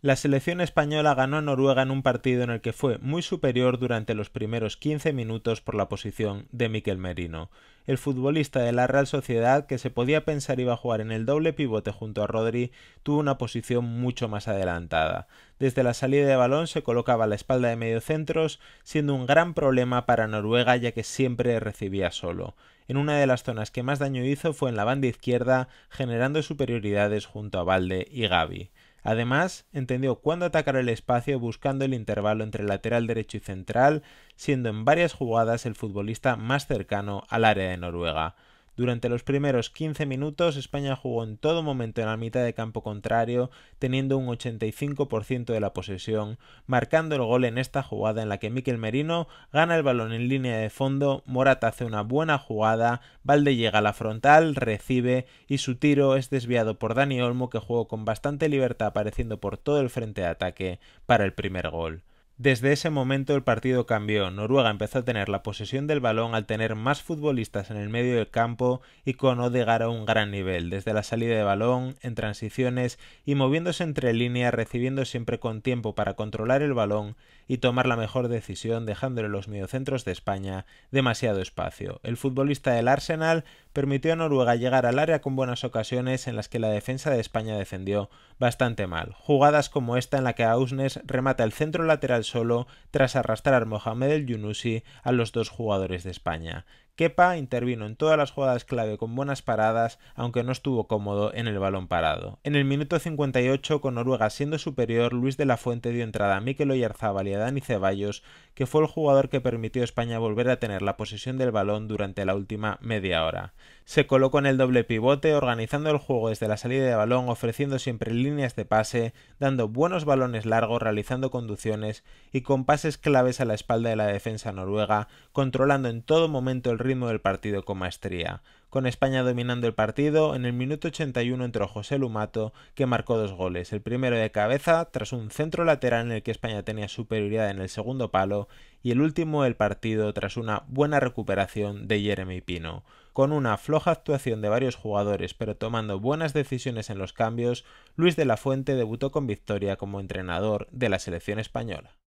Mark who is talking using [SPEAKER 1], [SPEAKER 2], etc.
[SPEAKER 1] La selección española ganó a Noruega en un partido en el que fue muy superior durante los primeros 15 minutos por la posición de Miquel Merino. El futbolista de la Real Sociedad, que se podía pensar iba a jugar en el doble pivote junto a Rodri, tuvo una posición mucho más adelantada. Desde la salida de balón se colocaba a la espalda de mediocentros, siendo un gran problema para Noruega ya que siempre recibía solo. En una de las zonas que más daño hizo fue en la banda izquierda, generando superioridades junto a Valde y Gaby. Además, entendió cuándo atacar el espacio buscando el intervalo entre lateral derecho y central, siendo en varias jugadas el futbolista más cercano al área de Noruega. Durante los primeros 15 minutos España jugó en todo momento en la mitad de campo contrario, teniendo un 85% de la posesión, marcando el gol en esta jugada en la que Miquel Merino gana el balón en línea de fondo, Morata hace una buena jugada, Valde llega a la frontal, recibe y su tiro es desviado por Dani Olmo que jugó con bastante libertad apareciendo por todo el frente de ataque para el primer gol. Desde ese momento el partido cambió. Noruega empezó a tener la posesión del balón al tener más futbolistas en el medio del campo y con Odegaard a un gran nivel, desde la salida de balón, en transiciones y moviéndose entre líneas, recibiendo siempre con tiempo para controlar el balón y tomar la mejor decisión, dejándole los mediocentros de España demasiado espacio. El futbolista del Arsenal permitió a Noruega llegar al área con buenas ocasiones en las que la defensa de España defendió bastante mal. Jugadas como esta en la que Ausnes remata el centro lateral solo tras arrastrar Mohamed El Yunusi a los dos jugadores de España. Kepa intervino en todas las jugadas clave con buenas paradas, aunque no estuvo cómodo en el balón parado. En el minuto 58, con Noruega siendo superior, Luis de la Fuente dio entrada a Mikel Oyarzábal y a Dani Ceballos, que fue el jugador que permitió a España volver a tener la posesión del balón durante la última media hora se colocó en el doble pivote, organizando el juego desde la salida de balón, ofreciendo siempre líneas de pase, dando buenos balones largos, realizando conducciones y con pases claves a la espalda de la defensa noruega, controlando en todo momento el ritmo del partido con maestría con España dominando el partido, en el minuto 81 entró José Lumato, que marcó dos goles, el primero de cabeza tras un centro lateral en el que España tenía superioridad en el segundo palo y el último del partido tras una buena recuperación de Jeremy Pino. Con una floja actuación de varios jugadores pero tomando buenas decisiones en los cambios, Luis de la Fuente debutó con victoria como entrenador de la selección española.